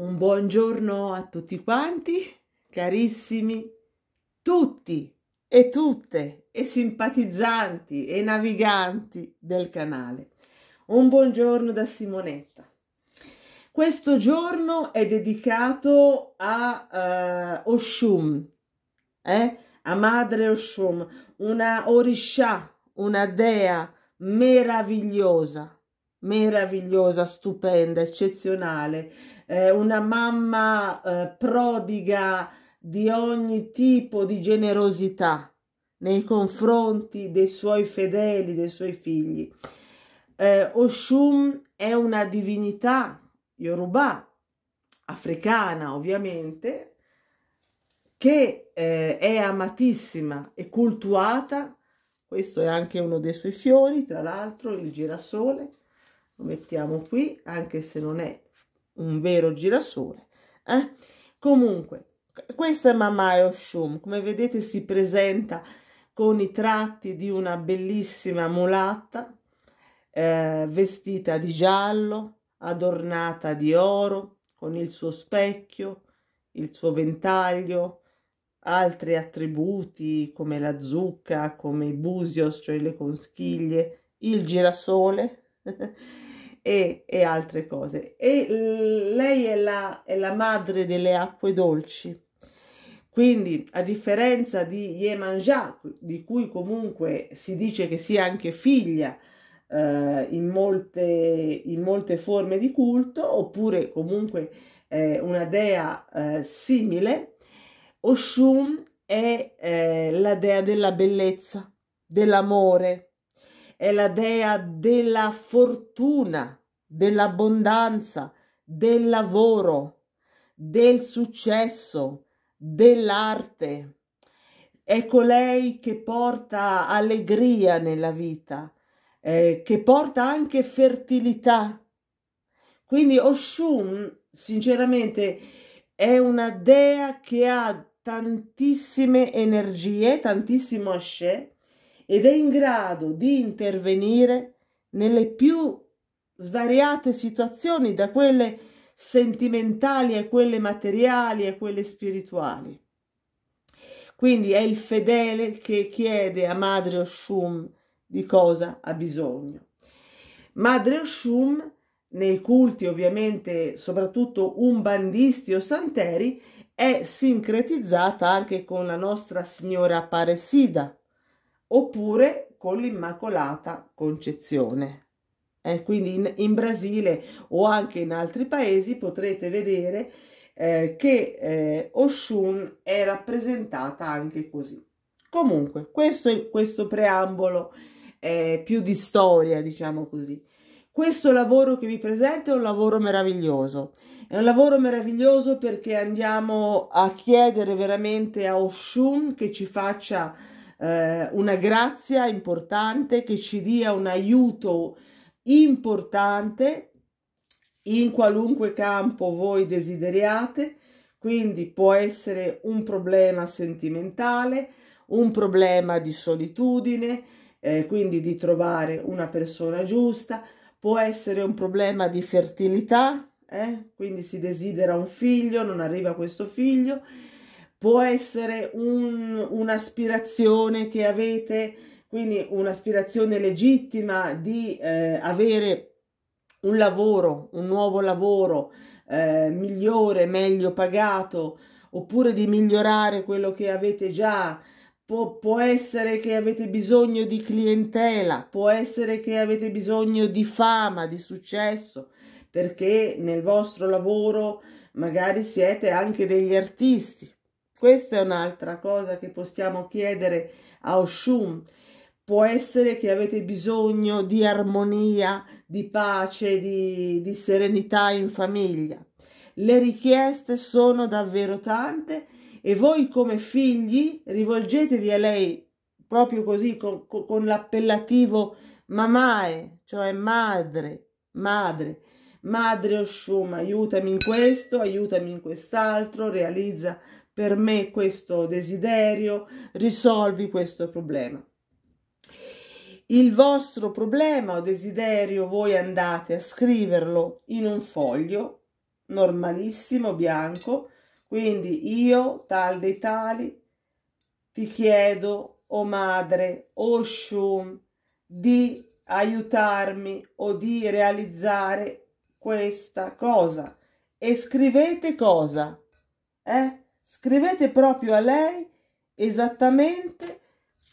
Un buongiorno a tutti quanti, carissimi, tutti e tutte e simpatizzanti e naviganti del canale. Un buongiorno da Simonetta. Questo giorno è dedicato a uh, Oshum, eh? a Madre Oshum, una Orisha, una dea meravigliosa, meravigliosa, stupenda, eccezionale, eh, una mamma eh, prodiga di ogni tipo di generosità nei confronti dei suoi fedeli, dei suoi figli. Eh, Oshun è una divinità Yoruba, africana ovviamente, che eh, è amatissima e cultuata. Questo è anche uno dei suoi fiori, tra l'altro il girasole. Lo mettiamo qui, anche se non è un vero girasole. Eh? Comunque, questa è Mamayo Shum, come vedete si presenta con i tratti di una bellissima mulatta eh, vestita di giallo, adornata di oro, con il suo specchio, il suo ventaglio, altri attributi come la zucca, come i busios, cioè le conschiglie, il girasole. e, e altre cose. E lei è la, è la madre delle acque dolci. Quindi, a differenza di Yemanjá, di cui comunque si dice che sia anche figlia eh, in, molte, in, molte, forme di culto, oppure comunque eh, una dea eh, simile, Oshun è eh, la dea della bellezza, dell'amore, è la dea della fortuna, dell'abbondanza, del lavoro, del successo, dell'arte. È colei ecco che porta allegria nella vita, eh, che porta anche fertilità. Quindi Oshun, sinceramente, è una dea che ha tantissime energie, tantissimo asce, ed è in grado di intervenire nelle più svariate situazioni, da quelle sentimentali a quelle materiali a quelle spirituali. Quindi è il fedele che chiede a Madre Oshum di cosa ha bisogno. Madre Oshum, nei culti ovviamente soprattutto umbandisti o santeri, è sincretizzata anche con la nostra signora Aparecida, oppure con l'Immacolata Concezione. Eh, quindi in, in, Brasile o anche in altri paesi potrete vedere eh, che eh, Oshun è rappresentata anche così. Comunque, questo, è questo preambolo è più di storia, diciamo così. Questo lavoro che vi presento è un lavoro meraviglioso. È un lavoro meraviglioso perché andiamo a chiedere veramente a Oshun che ci faccia eh, una grazia importante, che ci dia un aiuto importante in qualunque campo voi desideriate. Quindi può essere un problema sentimentale, un problema di solitudine, eh, quindi di trovare una persona giusta, può essere un problema di fertilità, eh? quindi si desidera un figlio, non arriva questo figlio, può essere un'aspirazione che avete, quindi un'aspirazione legittima di eh, avere un lavoro, un nuovo lavoro eh, migliore, meglio pagato, oppure di migliorare quello che avete già. Pu può essere che avete bisogno di clientela, può essere che avete bisogno di fama, di successo, perché nel vostro lavoro magari siete anche degli artisti questa è un'altra cosa che possiamo chiedere a Oshun. Può essere che avete bisogno di armonia, di pace, di, di serenità in famiglia. Le richieste sono davvero tante e voi come figli rivolgetevi a lei proprio così con, con l'appellativo mamae, cioè madre, madre, madre Oshum, aiutami in questo, aiutami in quest'altro, realizza per me questo desiderio, risolvi questo problema. Il vostro problema o desiderio voi andate a scriverlo in un foglio normalissimo, bianco, quindi io, tal dei tali, ti chiedo, o oh madre, o oh shum, di aiutarmi o di realizzare questa cosa. E scrivete cosa? Eh? Scrivete proprio a lei esattamente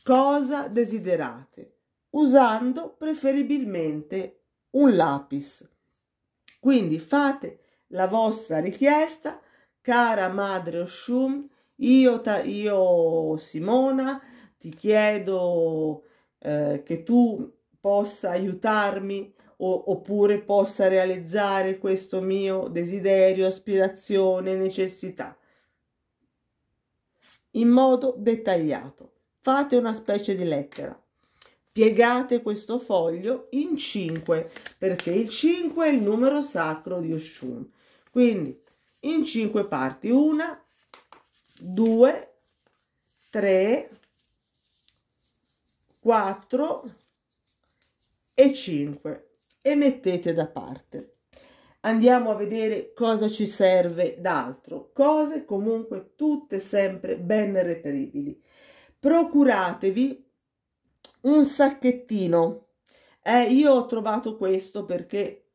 cosa desiderate, usando preferibilmente un lapis. Quindi fate la vostra richiesta, cara madre Oshum, io, io Simona ti chiedo eh, che tu possa aiutarmi o, oppure possa realizzare questo mio desiderio, aspirazione, necessità in modo dettagliato. Fate una specie di lettera. Piegate questo foglio in 5 perché il 5 è il numero sacro di Oshun. Quindi in 5 parti, 1, 2, 3, 4 e 5 e mettete da parte andiamo a vedere cosa ci serve d'altro. Cose comunque tutte sempre ben reperibili. Procuratevi un sacchettino. Eh, io ho trovato questo perché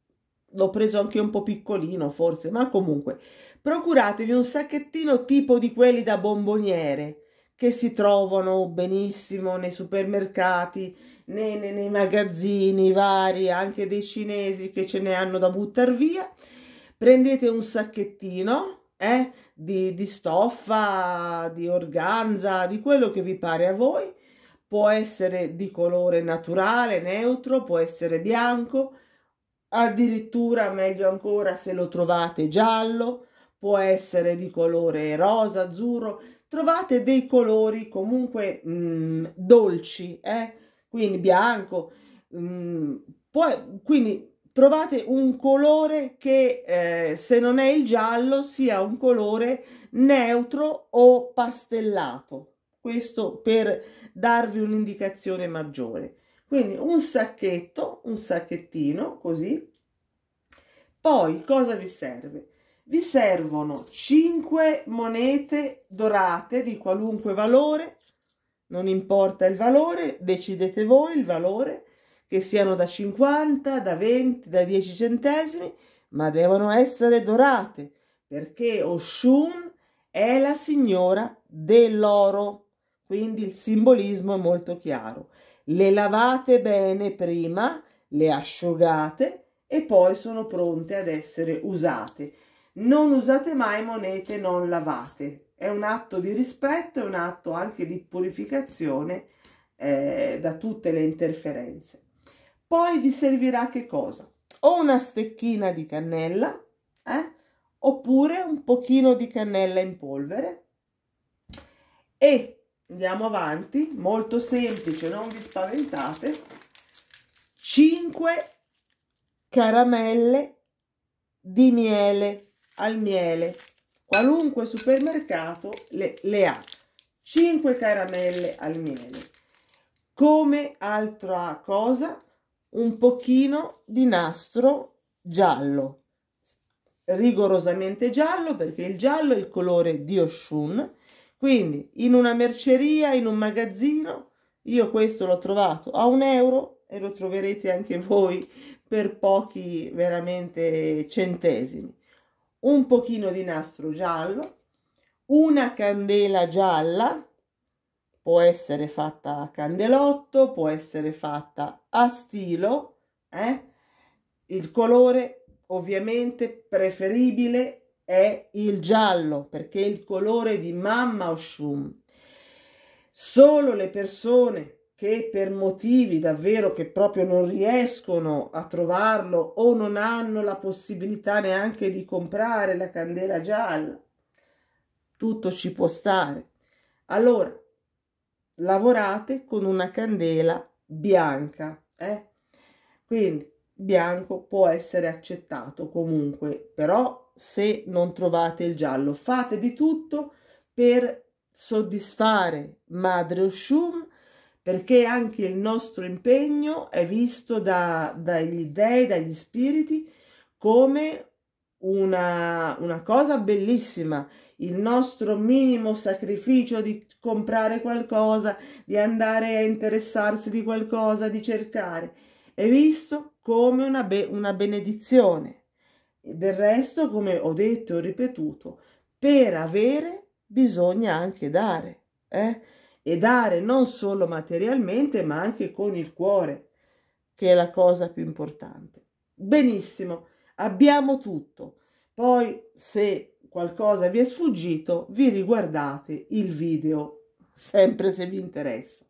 l'ho preso anche un po' piccolino forse, ma comunque procuratevi un sacchettino tipo di quelli da bomboniere che si trovano benissimo nei supermercati, nei, nei, nei magazzini vari, anche dei cinesi che ce ne hanno da buttare via. Prendete un sacchettino eh, di, di stoffa, di organza, di quello che vi pare a voi. Può essere di colore naturale, neutro, può essere bianco, addirittura meglio ancora se lo trovate giallo, può essere di colore rosa, azzurro, trovate dei colori comunque mh, mm, dolci, eh? quindi bianco. Mm, poi, quindi trovate un colore che eh, se non è il giallo sia un colore neutro o pastellato. Questo per darvi un'indicazione maggiore. Quindi un sacchetto, un sacchettino così. Poi cosa vi serve? vi servono 5 monete dorate di qualunque valore, non importa il valore, decidete voi il valore, che siano da 50, da 20, da 10 centesimi, ma devono essere dorate, perché Oshun è la signora dell'oro, quindi il simbolismo è molto chiaro. Le lavate bene prima, le asciugate e poi sono pronte ad essere usate. Non usate mai monete non lavate, è un atto di rispetto, è un atto anche di purificazione eh, da tutte le interferenze. Poi vi servirà che cosa? O una stecchina di cannella, eh? oppure un pochino di cannella in polvere. E andiamo avanti, molto semplice, non vi spaventate. 5 caramelle di miele al miele Qualunque supermercato le, le ha. 5 caramelle al miele. Come altra cosa, un pochino di nastro giallo, rigorosamente giallo perché il giallo è il colore di Oshun. Quindi in una merceria, in un magazzino, io questo l'ho trovato a un euro e lo troverete anche voi per pochi veramente centesimi un pochino di nastro giallo, una candela gialla, può essere fatta a candelotto, può essere fatta a stilo, eh? il colore ovviamente preferibile è il giallo perché è il colore di mamma Oshun. Solo le persone che per motivi davvero che proprio non riescono a trovarlo o non hanno la possibilità neanche di comprare la candela gialla. Tutto ci può stare. Allora, lavorate con una candela bianca. Eh? Quindi bianco può essere accettato comunque, però se non trovate il giallo fate di tutto per soddisfare Madre Oshum perché anche il nostro impegno è visto da, dagli dei, dagli spiriti, come una, una, cosa bellissima, il nostro minimo sacrificio di comprare qualcosa, di andare a interessarsi di qualcosa, di cercare, è visto come una, be una benedizione. Del resto, come ho detto e ripetuto, per avere bisogna anche dare. Eh? e dare non solo materialmente ma anche con il cuore, che è la cosa più importante. Benissimo, abbiamo tutto. Poi se qualcosa vi è sfuggito, vi riguardate il video, sempre se vi interessa.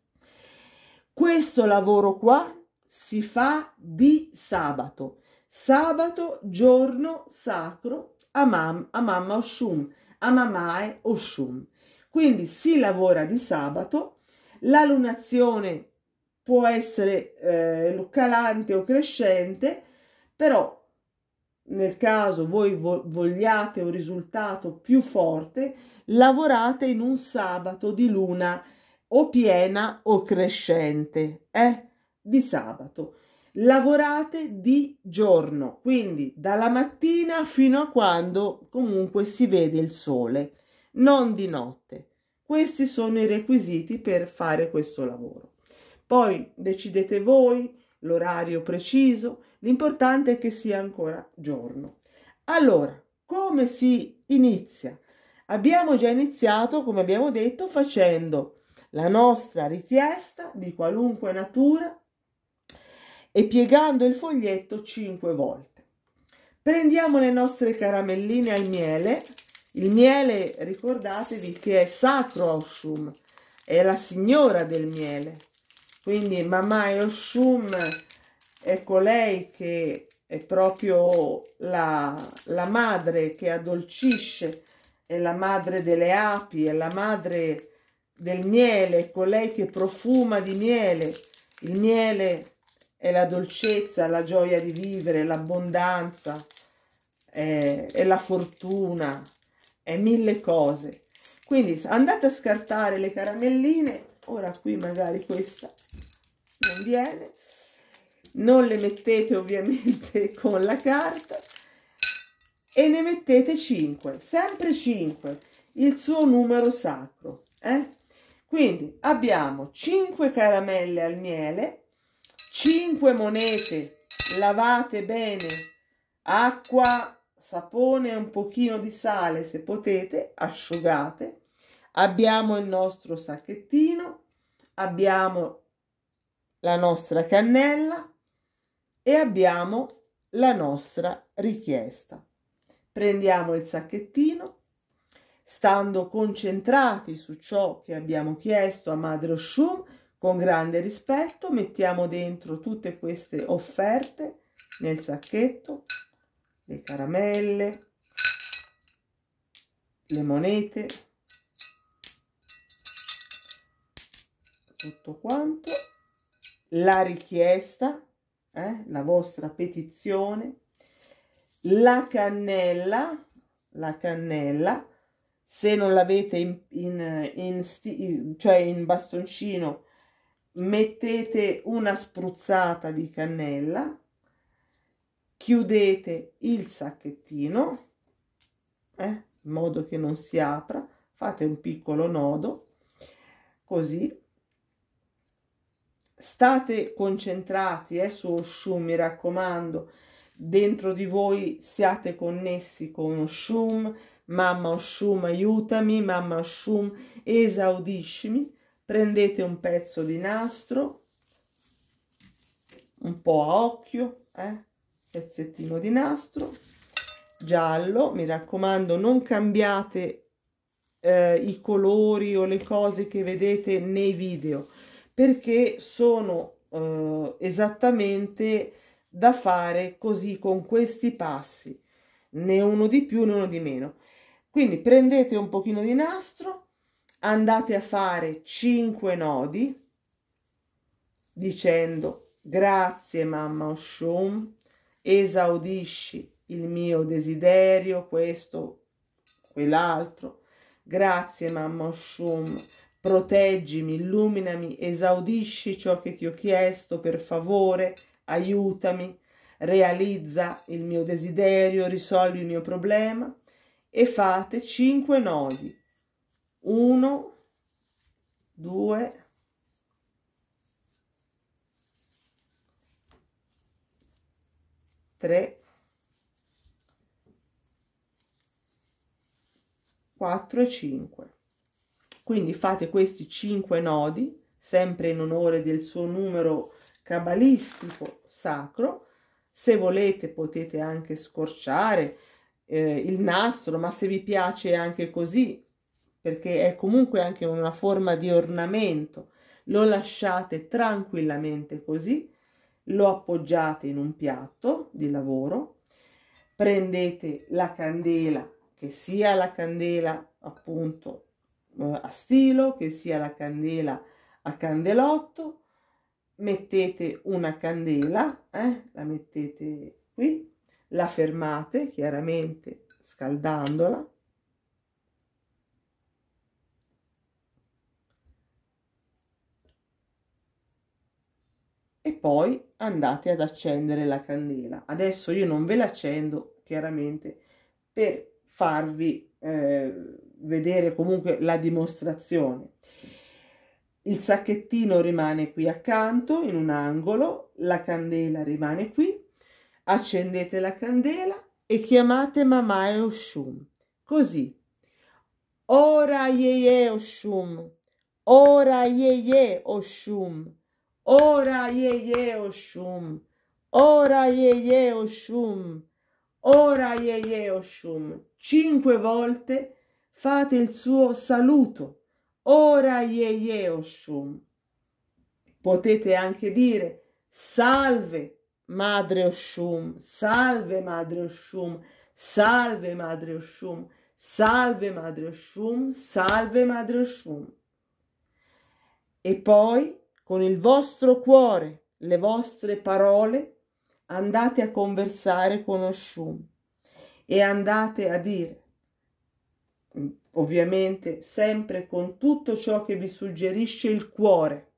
Questo lavoro qua si fa di sabato. Sabato, giorno sacro, a, mam, a mamma Oshum, a mamae Oshum. Quindi si lavora di sabato, la lunazione può essere eh, calante o crescente, però nel caso voi vo vogliate un risultato più forte, lavorate in un sabato di luna o piena o crescente, eh? di sabato. Lavorate di giorno, quindi dalla mattina fino a quando comunque si vede il sole non di notte. Questi sono i requisiti per fare questo lavoro. Poi decidete voi l'orario preciso, l'importante è che sia ancora giorno. Allora, come si inizia? Abbiamo già iniziato, come abbiamo detto, facendo la nostra richiesta di qualunque natura e piegando il foglietto 5 volte. Prendiamo le nostre caramelline al miele il miele, ricordatevi che è sacro Oshum, è la signora del miele. Quindi Mamai Oshum è colei che è proprio la, la madre che addolcisce, è la madre delle api, è la madre del miele, è colei che profuma di miele. Il miele è la dolcezza, la gioia di vivere, l'abbondanza, è, è la fortuna, è mille cose. Quindi andate a scartare le caramelline, ora qui magari questa non viene, non le mettete ovviamente con la carta e ne mettete 5, sempre 5, il suo numero sacro. Eh? Quindi abbiamo 5 caramelle al miele, 5 monete lavate bene, acqua sapone e un pochino di sale se potete, asciugate. Abbiamo il nostro sacchettino, abbiamo la nostra cannella e abbiamo la nostra richiesta. Prendiamo il sacchettino, stando concentrati su ciò che abbiamo chiesto a Madre Oshum, con grande rispetto mettiamo dentro tutte queste offerte nel sacchetto le caramelle, le monete, tutto quanto, la richiesta, eh, la vostra petizione, la cannella, la cannella, se non l'avete in, in, in, cioè in bastoncino mettete una spruzzata di cannella chiudete il sacchettino eh, in modo che non si apra fate un piccolo nodo così state concentrati eh, su Oshum mi raccomando dentro di voi siate connessi con Oshum mamma Oshum aiutami mamma Oshum esaudiscimi prendete un pezzo di nastro un po' a occhio eh, pezzettino di nastro giallo mi raccomando non cambiate eh, i colori o le cose che vedete nei video perché sono eh, esattamente da fare così con questi passi né uno di più né uno di meno quindi prendete un pochino di nastro andate a fare 5 nodi dicendo grazie mamma Oshun esaudisci il mio desiderio, questo, quell'altro. Grazie, mamma Shum, proteggimi, illuminami, esaudisci ciò che ti ho chiesto, per favore, aiutami, realizza il mio desiderio, risolvi il mio problema e fate cinque nodi. Uno, due, tre. 3, 4 e 5. Quindi fate questi 5 nodi, sempre in onore del suo numero cabalistico sacro. Se volete potete anche scorciare eh, il nastro, ma se vi piace anche così, perché è comunque anche una forma di ornamento, lo lasciate tranquillamente così lo appoggiate in un piatto di lavoro, prendete la candela, che sia la candela appunto eh, a stilo, che sia la candela a candelotto, mettete una candela, eh, la mettete qui, la fermate chiaramente scaldandola poi andate ad accendere la candela. Adesso io non ve la accendo chiaramente, per farvi eh, vedere comunque la dimostrazione. Il sacchettino rimane qui accanto, in un angolo, la candela rimane qui, accendete la candela e chiamate Mamae Oshum. Così. Ora Yeye Oshum. Ora Yeye Oshum. Ora Yehe Oshum, ora Yehe Oshum, ora Yehe Oshum. Cinque volte fate il suo saluto, ora Yehe Oshum. Potete anche dire salve Madre Oshum, salve Madre Oshum, salve Madre Oshum, salve Madre Oshum, salve Madre Oshum. E poi con il vostro cuore, le vostre parole, andate a conversare con Oshun e andate a dire, ovviamente sempre con tutto ciò che vi suggerisce il cuore,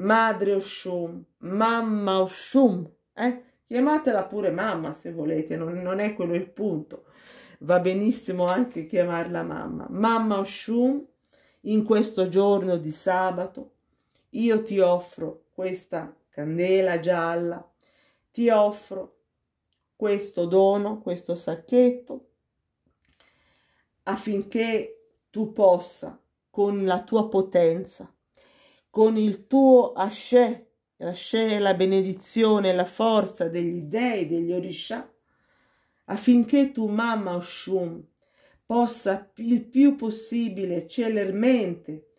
Madre Oshun, Mamma Oshun, eh? chiamatela pure mamma se volete, non, non, è quello il punto, va benissimo anche chiamarla mamma, Mamma Oshun in questo giorno di sabato, io ti offro questa candela gialla, ti offro questo dono, questo sacchetto, affinché tu possa, con la tua potenza, con il tuo ascè, l'ascè la benedizione, la forza degli dei, degli orisha, affinché tu, mamma Oshun, possa il più possibile celermente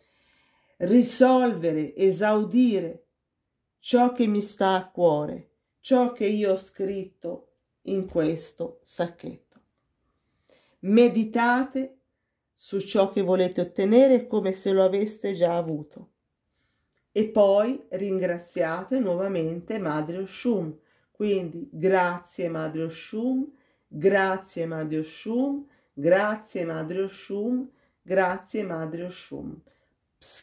risolvere, esaudire ciò che mi sta a cuore, ciò che io ho scritto in questo sacchetto. Meditate su ciò che volete ottenere come se lo aveste già avuto. E poi ringraziate nuovamente Madre Oshum. Quindi grazie Madre Oshum, grazie Madre Oshum, grazie Madre Oshum, grazie Madre Oshum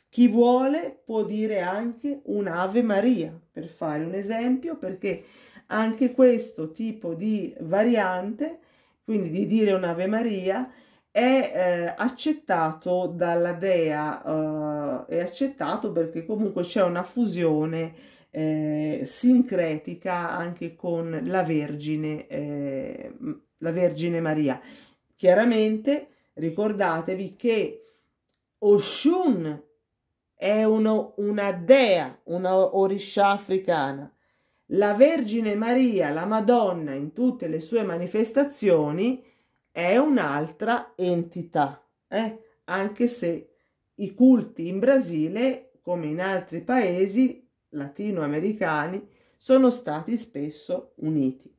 chi vuole può dire anche un'Ave Maria, per fare un esempio, perché anche questo tipo di variante, quindi di dire un'Ave Maria, è eh, accettato dalla Dea, eh, è accettato perché comunque c'è una fusione eh, sincretica anche con la Vergine, eh, la Vergine Maria. Chiaramente ricordatevi che Oshun è uno, una dea, una orisha africana. La Vergine Maria, la Madonna, in tutte le sue manifestazioni, è un'altra entità, eh? anche se i culti in Brasile, come in altri paesi latinoamericani, sono stati spesso uniti.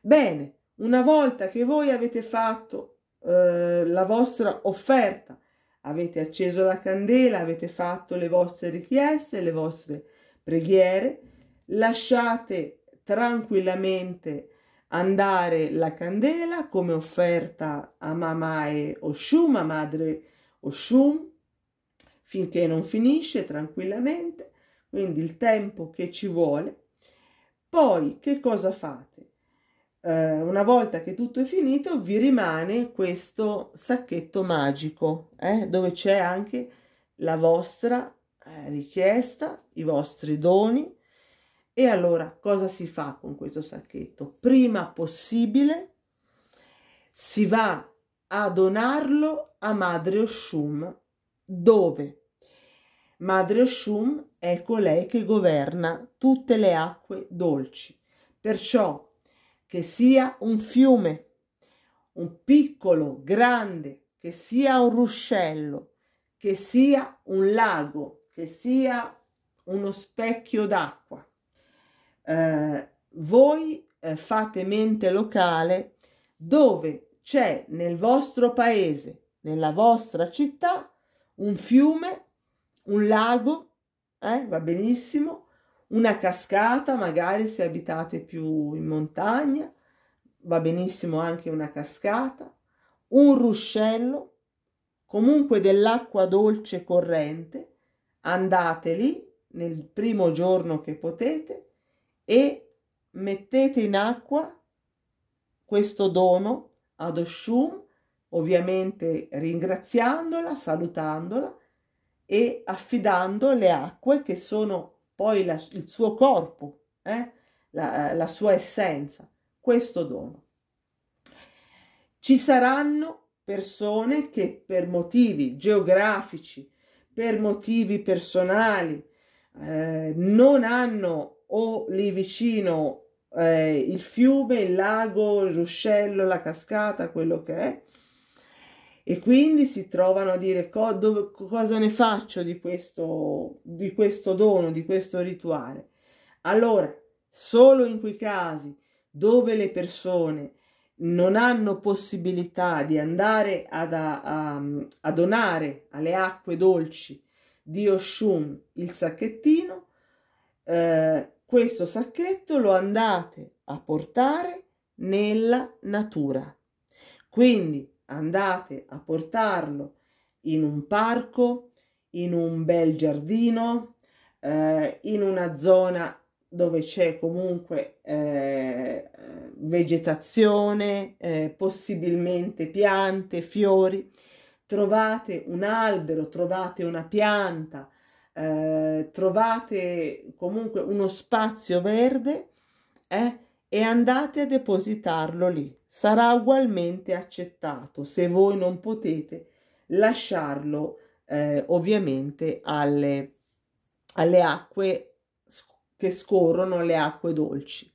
Bene, una volta che voi avete fatto eh, la vostra offerta, Avete acceso la candela, avete fatto le vostre richieste, le vostre preghiere, lasciate tranquillamente andare la candela come offerta a e Oshum, a Madre Oshum, finché non finisce tranquillamente, quindi il tempo che ci vuole. Poi che cosa fate? eh, una volta che tutto è finito vi rimane questo sacchetto magico eh, dove c'è anche la vostra eh, richiesta, i vostri doni. E allora cosa si fa con questo sacchetto? Prima possibile si va a donarlo a Madre Oshum. Dove? Madre Oshum è colei che governa tutte le acque dolci. Perciò che sia un fiume, un piccolo, grande, che sia un ruscello, che sia un lago, che sia uno specchio d'acqua. Eh, voi eh, fate mente locale dove c'è nel vostro paese, nella vostra città, un fiume, un lago, eh, va benissimo, una cascata, magari se abitate più in montagna, va benissimo anche una cascata, un ruscello, comunque dell'acqua dolce corrente, andate lì nel primo giorno che potete e mettete in acqua questo dono ad Oshum, ovviamente ringraziandola, salutandola e affidando le acque che sono poi la, il suo corpo, eh? la, eh, la sua essenza, questo dono. Ci saranno persone che per motivi geografici, per motivi personali, eh, non hanno o lì vicino eh, il fiume, il lago, il ruscello, la cascata, quello che è, e quindi si trovano a dire co- dove, cosa ne faccio di questo, di questo dono, di questo rituale. Allora, solo in quei casi dove le persone non hanno possibilità di andare ad, a, a, a donare alle acque dolci di Oshun il sacchettino, eh, questo sacchetto lo andate a portare nella natura. Quindi andate a portarlo in un parco, in un bel giardino, eh, in una zona dove c'è comunque eh, vegetazione, eh, possibilmente piante, fiori. Trovate un albero, trovate una pianta, eh, trovate comunque uno spazio verde eh, e andate a depositarlo lì. Sarà ugualmente accettato se voi non potete lasciarlo eh, ovviamente alle, alle acque che scorrono, le acque dolci.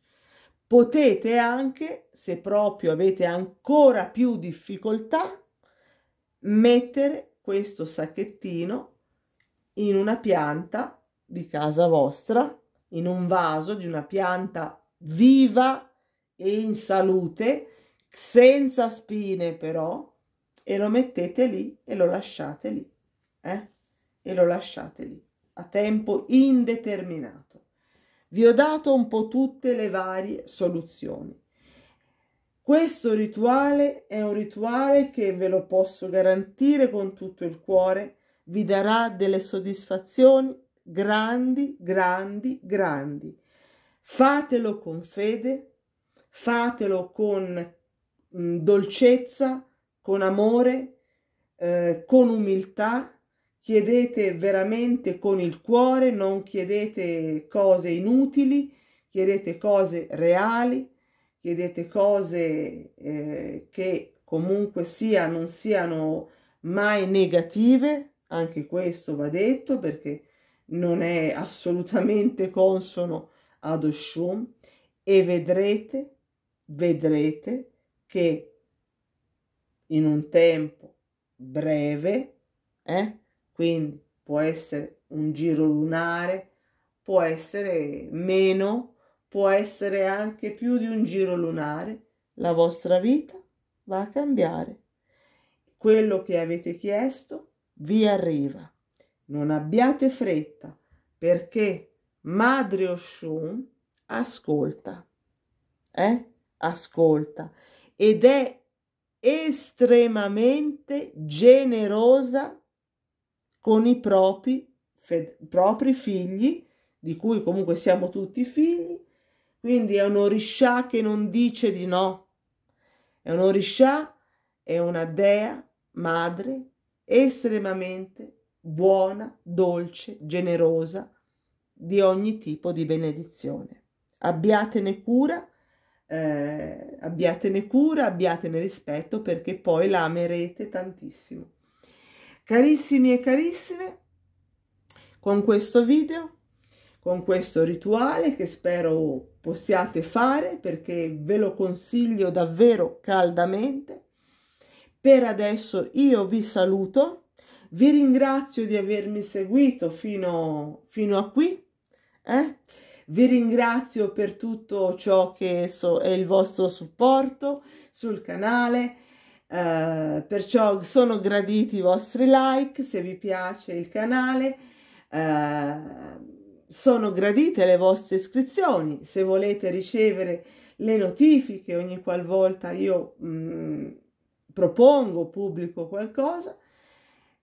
Potete anche, se proprio avete ancora più difficoltà, mettere questo sacchettino in una pianta di casa vostra, in un vaso di una pianta viva e in salute, senza spine però, e lo mettete lì e lo lasciate lì, eh? e lo lasciate lì, a tempo indeterminato. Vi ho dato un po' tutte le varie soluzioni. Questo rituale è un rituale che ve lo posso garantire con tutto il cuore, vi darà delle soddisfazioni grandi, grandi, grandi Fatelo con fede, fatelo con mh, mm, dolcezza, con amore, eh, con umiltà, chiedete veramente con il cuore, non chiedete cose inutili, chiedete cose reali, chiedete cose eh, che comunque sia non siano mai negative, anche questo va detto perché non è assolutamente consono ad Oshum e vedrete, vedrete che in un tempo breve, eh, quindi può essere un giro lunare, può essere meno, può essere anche più di un giro lunare, la vostra vita va a cambiare. Quello che avete chiesto vi arriva. Non abbiate fretta perché Madre Oshun ascolta, eh? ascolta ed è estremamente generosa con i propri, propri figli, di cui comunque siamo tutti figli, quindi è un oriscià che non dice di no, è un oriscià, è una dea, madre, estremamente buona, dolce, generosa, di ogni tipo di benedizione. Abbiatene cura, eh, abbiatene cura, abbiatene rispetto perché poi la amerete tantissimo. Carissimi e carissime, con questo video, con questo rituale che spero possiate fare perché ve lo consiglio davvero caldamente, per adesso io vi saluto, vi ringrazio di avermi seguito fino, fino a qui eh? Vi ringrazio per tutto ciò che so, è il vostro supporto sul canale, eh, perciò sono graditi i vostri like se vi piace il canale, eh, sono gradite le vostre iscrizioni se volete ricevere le notifiche ogni qualvolta io mh, mm, propongo, pubblico qualcosa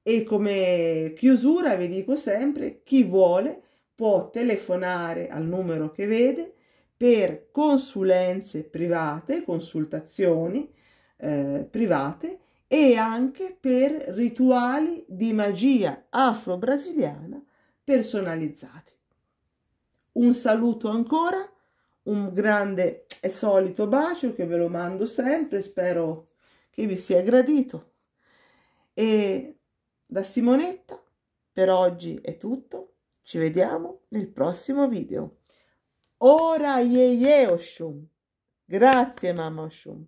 e come chiusura vi dico sempre chi vuole può telefonare al numero che vede per consulenze private, consultazioni eh, private e anche per rituali di magia afro-brasiliana personalizzati. Un saluto ancora, un grande e solito bacio che ve lo mando sempre, spero che vi sia gradito. E da Simonetta per oggi è tutto. Ci vediamo nel prossimo video. Ora ye ye Oshun. Grazie mamma Oshun.